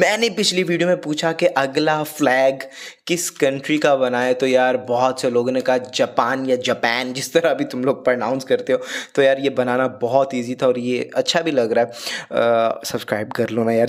मैंने पिछली वीडियो में पूछा कि अगला फ्लैग किस कंट्री का बनाए तो यार बहुत से लोगों ने कहा जापान या जापान जिस तरह अभी तुम लोग प्रनाउंस करते हो तो यार ये बनाना बहुत ईजी था और ये अच्छा भी लग रहा है सब्सक्राइब कर लो ना यार